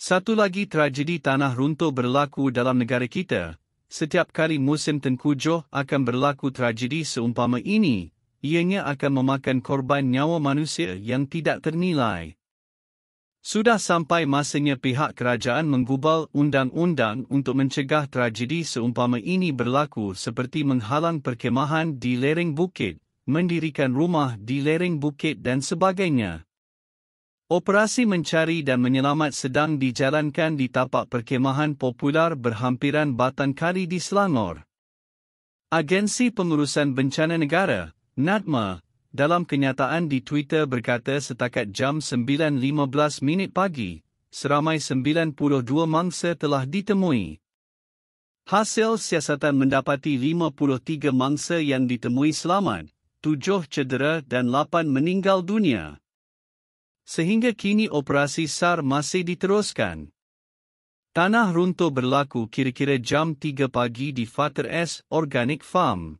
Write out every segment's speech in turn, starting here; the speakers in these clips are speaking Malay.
Satu lagi tragedi tanah runtuh berlaku dalam negara kita. Setiap kali musim tengkujuh akan berlaku tragedi seumpama ini, ianya akan memakan korban nyawa manusia yang tidak ternilai. Sudah sampai masanya pihak kerajaan menggubal undang-undang untuk mencegah tragedi seumpama ini berlaku seperti menghalang perkemahan di lereng bukit, mendirikan rumah di lereng bukit dan sebagainya. Operasi mencari dan menyelamat sedang dijalankan di tapak perkemahan popular berhampiran Batan Kari di Selangor. Agensi Pengurusan Bencana Negara, NADMA, dalam kenyataan di Twitter berkata setakat jam 9.15 minit pagi, seramai 92 mangsa telah ditemui. Hasil siasatan mendapati 53 mangsa yang ditemui selamat, 7 cedera dan 8 meninggal dunia sehingga kini operasi SAR masih diteruskan. Tanah runtuh berlaku kira-kira jam 3 pagi di Fater S Organic Farm.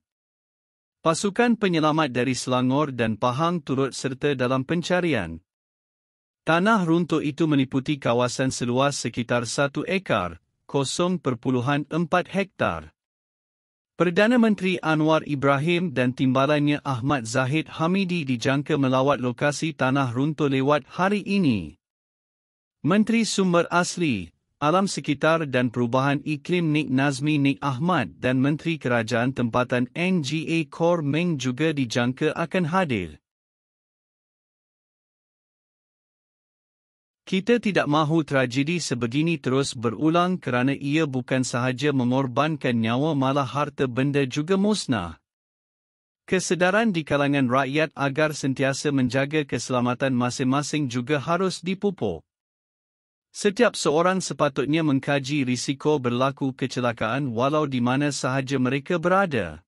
Pasukan penyelamat dari Selangor dan Pahang turut serta dalam pencarian. Tanah runtuh itu meniputi kawasan seluas sekitar 1 ekar, 0.4 hektar. Perdana Menteri Anwar Ibrahim dan timbalannya Ahmad Zahid Hamidi dijangka melawat lokasi tanah runtuh lewat hari ini. Menteri Sumber Asli, Alam Sekitar dan Perubahan Iklim Nik Nazmi Nik Ahmad dan Menteri Kerajaan Tempatan NGA Kor Meng juga dijangka akan hadir. Kita tidak mahu tragedi sebegini terus berulang kerana ia bukan sahaja mengorbankan nyawa malah harta benda juga musnah. Kesedaran di kalangan rakyat agar sentiasa menjaga keselamatan masing-masing juga harus dipupuk. Setiap seorang sepatutnya mengkaji risiko berlaku kecelakaan walau di mana sahaja mereka berada.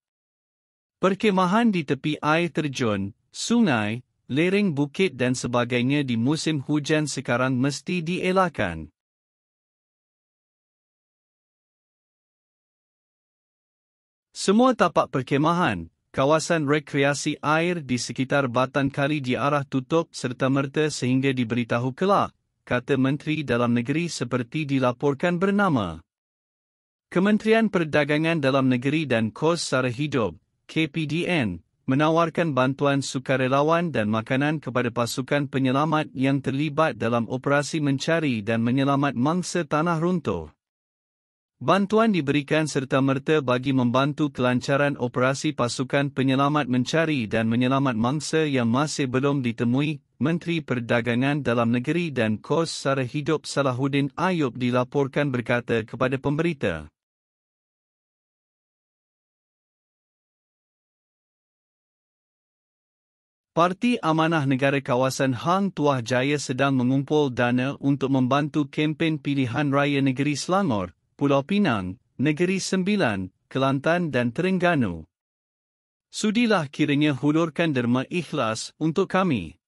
Perkemahan di tepi air terjun, sungai, Lereng bukit dan sebagainya di musim hujan sekarang mesti dielakkan. Semua tapak perkemahan, kawasan rekreasi air di sekitar batan kali diarah tutup serta merta sehingga diberitahu kelak, kata Menteri Dalam Negeri seperti dilaporkan bernama. Kementerian Perdagangan Dalam Negeri dan Kos Sara Hidup, KPDN, menawarkan bantuan sukarelawan dan makanan kepada pasukan penyelamat yang terlibat dalam operasi mencari dan menyelamat mangsa tanah runtuh. Bantuan diberikan serta merta bagi membantu kelancaran operasi pasukan penyelamat mencari dan menyelamat mangsa yang masih belum ditemui, Menteri Perdagangan Dalam Negeri dan Kos Sara Hidup Salahuddin Ayub dilaporkan berkata kepada pemberita. Parti Amanah Negara Kawasan Hang Tuah Jaya sedang mengumpul dana untuk membantu kempen pilihan raya negeri Selangor, Pulau Pinang, Negeri Sembilan, Kelantan dan Terengganu. Sudilah kiranya hulurkan derma ikhlas untuk kami.